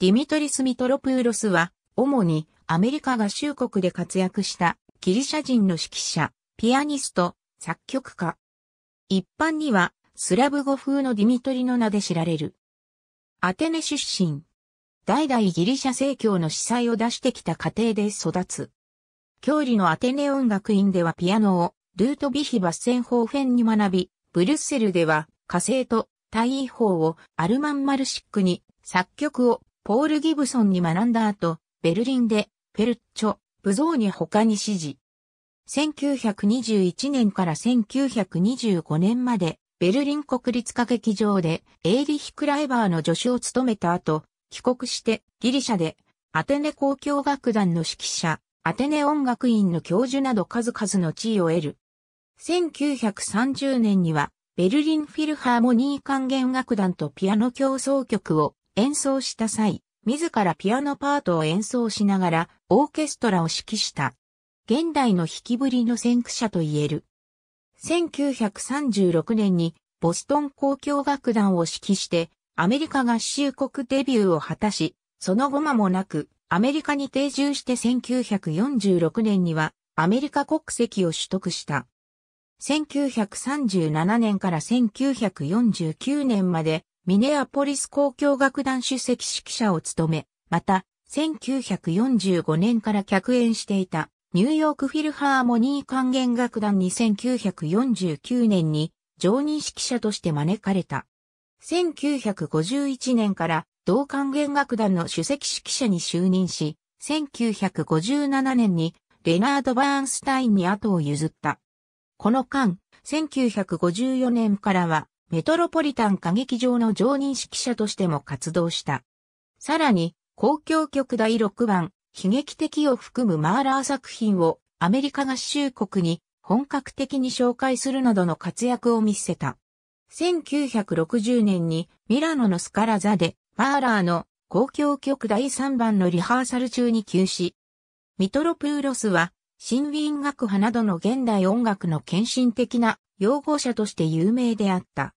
ディミトリス・ミトロプーロスは、主にアメリカ合衆国で活躍したギリシャ人の指揮者、ピアニスト、作曲家。一般にはスラブ語風のディミトリの名で知られる。アテネ出身。代々ギリシャ正教の司祭を出してきた家庭で育つ。教理のアテネ音楽院ではピアノをルートビヒバッセンホーフェンに学び、ブルッセルでは火星と太陽法をアルマンマルシックに作曲をポール・ギブソンに学んだ後、ベルリンで、ペルッチョ、ブゾーャ他に指示。1921年から1925年まで、ベルリン国立歌劇場で、エーリヒ・クライバーの助手を務めた後、帰国して、ギリシャで、アテネ交響楽団の指揮者、アテネ音楽院の教授など数々の地位を得る。1930年には、ベルリンフィルハーモニー管弦楽団とピアノ協奏曲を演奏した際、自らピアノパートを演奏しながらオーケストラを指揮した。現代の引きぶりの先駆者と言える。1936年にボストン交響楽団を指揮してアメリカ合衆国デビューを果たし、その後間もなくアメリカに定住して1946年にはアメリカ国籍を取得した。1937年から1949年までミネアポリス公共楽団主席指揮者を務め、また、1945年から客演していた、ニューヨークフィルハーモニー管弦楽団に1949年に常任指揮者として招かれた。1951年から同管弦楽団の主席指揮者に就任し、1957年にレナード・バーンスタインに後を譲った。この間、1954年からはメトロポリタン歌劇場の常任指揮者としても活動した。さらに、公共曲第6番、悲劇的を含むマーラー作品をアメリカ合衆国に本格的に紹介するなどの活躍を見せた。1960年にミラノのスカラザでマーラーの公共曲第3番のリハーサル中に休止。ミトロプーロスは新ウィーン学派などの現代音楽の献身的な擁護者として有名であった。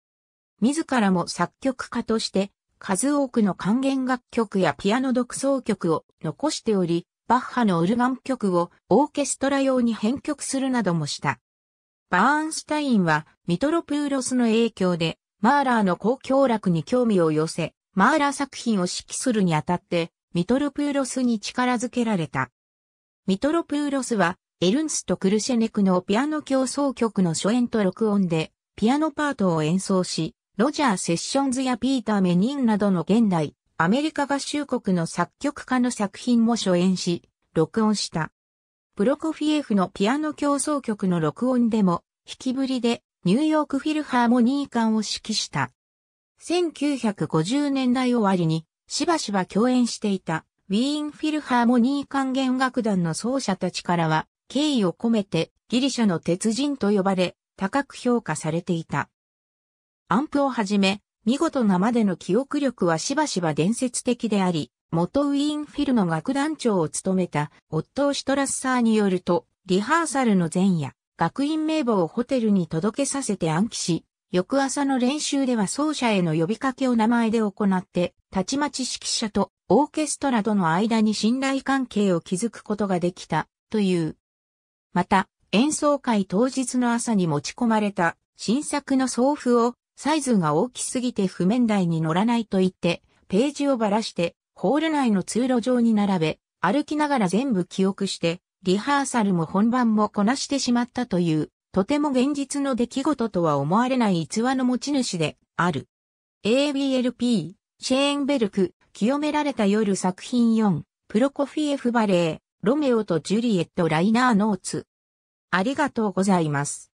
自らも作曲家として、数多くの管弦楽曲やピアノ独奏曲を残しており、バッハのオルガン曲をオーケストラ用に編曲するなどもした。バーンシュタインはミトロプーロスの影響でマーラーの公共楽に興味を寄せ、マーラー作品を指揮するにあたってミトロプーロスに力づけられた。ミトロプーロスはエルンスとクルシェネクのピアノ競争曲の初演と録音でピアノパートを演奏し、ロジャー・セッションズやピーター・メニンなどの現代、アメリカ合衆国の作曲家の作品も初演し、録音した。プロコフィエフのピアノ競争曲の録音でも、引きぶりでニューヨークフィルハーモニー館を指揮した。1950年代終わりに、しばしば共演していた、ウィーンフィルハーモニー管弦楽団の奏者たちからは、敬意を込めて、ギリシャの鉄人と呼ばれ、高く評価されていた。アンプをはじめ、見事なまでの記憶力はしばしば伝説的であり、元ウィーンフィルの楽団長を務めたオットー・シトラッサーによると、リハーサルの前夜、学院名簿をホテルに届けさせて暗記し、翌朝の練習では奏者への呼びかけを名前で行って、たちまち指揮者とオーケストラとの間に信頼関係を築くことができた、という。また、演奏会当日の朝に持ち込まれた新作の送付をサイズが大きすぎて譜面台に乗らないと言って、ページをばらして、ホール内の通路上に並べ、歩きながら全部記憶して、リハーサルも本番もこなしてしまったという、とても現実の出来事とは思われない逸話の持ち主である。ABLP、シェーンベルク、清められた夜作品4、プロコフィエフバレー、ロメオとジュリエット・ライナーノーツ。ありがとうございます。